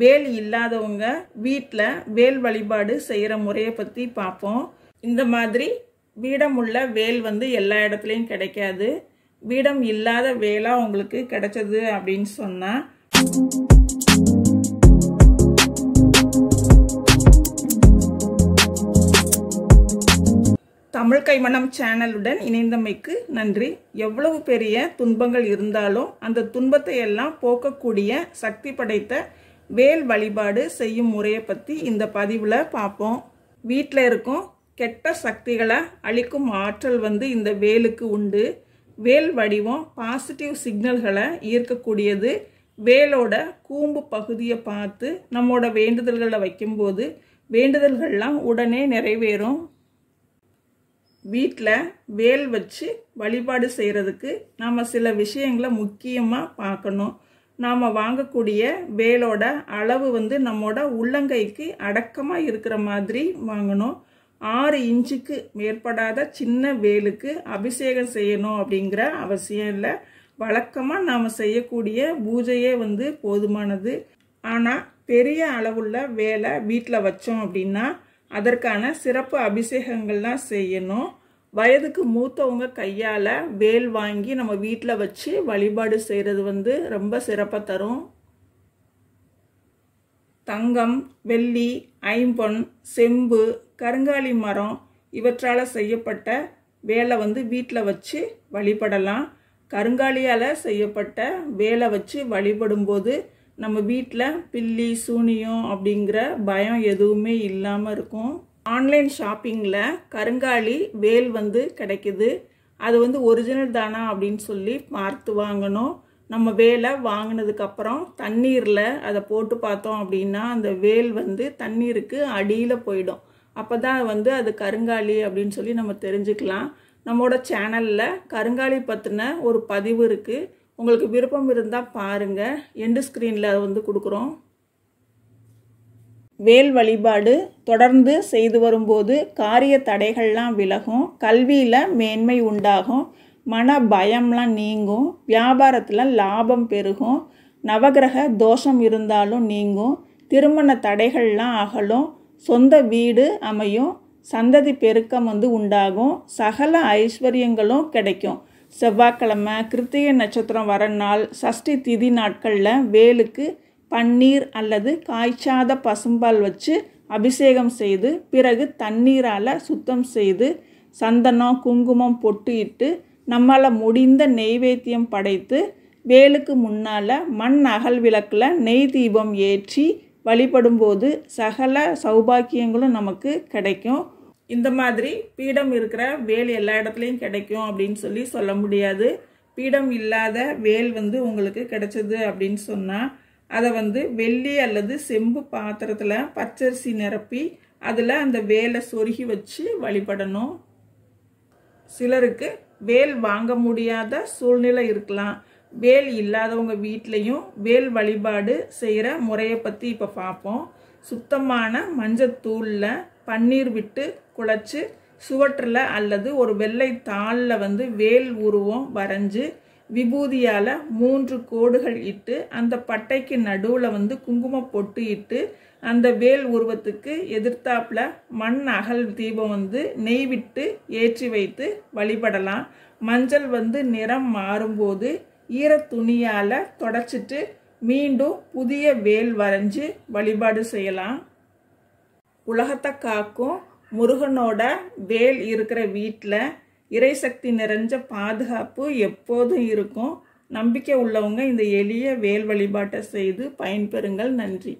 வேல் இல்லாதவங்க வீட்டில் வேல் வழிபாடு செய்கிற முறையை பற்றி பார்ப்போம் இந்த மாதிரி வீடம் உள்ள வேல் வந்து எல்லா இடத்துலையும் கிடைக்காது பீடம் இல்லாத வேலாக உங்களுக்கு கிடைச்சது அப்படின்னு சொன்னால் தமிழ் கைமணம் சேனலுடன் இணைந்தமைக்கு நன்றி எவ்வளவு பெரிய துன்பங்கள் இருந்தாலும் அந்த துன்பத்தை எல்லாம் போக்கக்கூடிய சக்தி படைத்த வேல் வழிபாடு செய்யும் முறையை பற்றி இந்த பதிவில் பார்ப்போம் வீட்டில் இருக்கும் கெட்ட சக்திகளை அழிக்கும் ஆற்றல் வந்து இந்த வேலுக்கு உண்டு வேல் வடிவம் பாசிட்டிவ் சிக்னல்களை ஈர்க்கக்கூடியது வேலோட கூம்பு பகுதியை பார்த்து நம்மளோட வேண்டுதல்களை வைக்கும்போது வேண்டுதல்கள்லாம் உடனே நிறைவேறும் வீட்டில் வேல் வச்சு வழிபாடு செய்கிறதுக்கு நம்ம சில விஷயங்களை முக்கியமாக பார்க்கணும் நாம் வாங்கக்கூடிய வேலோட அளவு வந்து நம்மோட உள்ளங்கைக்கு அடக்கமாக இருக்கிற மாதிரி வாங்கணும் ஆறு இன்ச்சுக்கு மேற்படாத சின்ன வேலுக்கு அபிஷேகம் செய்யணும் அப்படிங்கிற அவசியம் இல்லை வழக்கமாக நாம் செய்யக்கூடிய பூஜையே வந்து போதுமானது ஆனால் பெரிய அளவுள்ள வேலை வீட்டில் வச்சோம் அப்படின்னா அதற்கான சிறப்பு அபிஷேகங்கள்லாம் செய்யணும் வயதுக்கு மூத்தவங்க கையால் வேல் வாங்கி நம்ம வீட்டில் வச்சு வழிபாடு செய்கிறது வந்து ரொம்ப சிறப்பாக தரும் தங்கம் வெள்ளி ஐம்பொன் செம்பு கருங்காலி மரம் இவற்றால் செய்யப்பட்ட வேலை வந்து வீட்டில் வச்சு வழிபடலாம் கருங்காலியால் செய்யப்பட்ட வேலை வச்சு வழிபடும்போது நம்ம வீட்டில் பில்லி சூனியம் அப்படிங்கிற பயம் எதுவுமே இல்லாமல் இருக்கும் ஆன்லைன் ஷாப்பிங்கில் கருங்காலி வேல் வந்து கிடைக்கிது அது வந்து ஒரிஜினல் தானா அப்படின்னு சொல்லி பார்த்து வாங்கணும் நம்ம வேலை வாங்கினதுக்கப்புறம் தண்ணீரில் அதை போட்டு பார்த்தோம் அப்படின்னா அந்த வேல் வந்து தண்ணீருக்கு அடியில் போயிடும் அப்போ தான் வந்து அது கருங்காலி அப்படின்னு சொல்லி நம்ம தெரிஞ்சுக்கலாம் நம்மளோட சேனலில் கருங்காலி பற்றின ஒரு பதிவு இருக்குது உங்களுக்கு விருப்பம் இருந்தால் பாருங்கள் எண்டு ஸ்க்ரீனில் வந்து கொடுக்குறோம் வேல் வழிபாடு தொடர்ந்து செய்து வரும்போது காரிய தடைகள்லாம் விலகும் கல்வியில் மேன்மை உண்டாகும் மன பயம்லாம் நீங்கும் வியாபாரத்தில் லாபம் பெருகும் நவகிரக தோஷம் இருந்தாலும் நீங்கும் திருமண தடைகள்லாம் அகலும் சொந்த வீடு அமையும் சந்ததி பெருக்கம் வந்து உண்டாகும் சகல ஐஸ்வர்யங்களும் கிடைக்கும் செவ்வாய்க்கிழமை கிருத்திகை நட்சத்திரம் வர நாள் சஷ்டி திதி நாட்களில் வேலுக்கு பன்னீர் அல்லது காய்ச்சாத பசும்பால் வச்சு அபிஷேகம் செய்து பிறகு தண்ணீரால் சுத்தம் செய்து சந்தனம் குங்குமம் பொட்டு இட்டு முடிந்த நெய்வேத்தியம் படைத்து வேலுக்கு முன்னால் மண் அகல் விளக்கில் நெய் தீபம் ஏற்றி வழிபடும்போது சகல சௌபாக்கியங்களும் நமக்கு கிடைக்கும் இந்த மாதிரி பீடம் இருக்கிற வேல் எல்லா இடத்துலையும் கிடைக்கும் அப்படின்னு சொல்லி சொல்ல முடியாது பீடம் இல்லாத வேல் வந்து உங்களுக்கு கிடைச்சது அப்படின்னு சொன்னால் அதை வந்து வெள்ளி அல்லது செம்பு பாத்திரத்தில் பச்சரிசி நிரப்பி அதில் அந்த வேலை சொருகி வச்சு வழிபடணும் சிலருக்கு வேல் வாங்க முடியாத சூழ்நிலை இருக்கலாம் வேல் இல்லாதவங்க வீட்லேயும் வேல் வழிபாடு செய்கிற முறையை பற்றி இப்போ பார்ப்போம் சுத்தமான மஞ்சத்தூளில் பன்னீர் விட்டு குழச்சி சுவற்றில் அல்லது ஒரு வெள்ளை தாளில் வந்து வேல் உருவம் வரைஞ்சி விபூதியால் மூன்று கோடுகள் இட்டு அந்த பட்டைக்கு நடுவில் வந்து குங்கும பொட்டு இட்டு அந்த வேல் உருவத்துக்கு எதிர்த்தாப்பில் மண் அகல் தீபம் வந்து நெய் விட்டு ஏற்றி வைத்து வழிபடலாம் மஞ்சள் வந்து நிறம் மாறும்போது ஈர துணியால் தொடச்சிட்டு மீண்டும் புதிய வேல் வரைஞ்சி வழிபாடு செய்யலாம் உலகத்தை காக்கும் முருகனோட வேல் இருக்கிற வீட்டில் இறைசக்தி நிறைஞ்ச பாதுகாப்பு எப்போதும் இருக்கும் நம்பிக்கை உள்ளவங்க இந்த எளிய வேல் வழிபாட்டை செய்து பயன்பெறுங்கள் நன்றி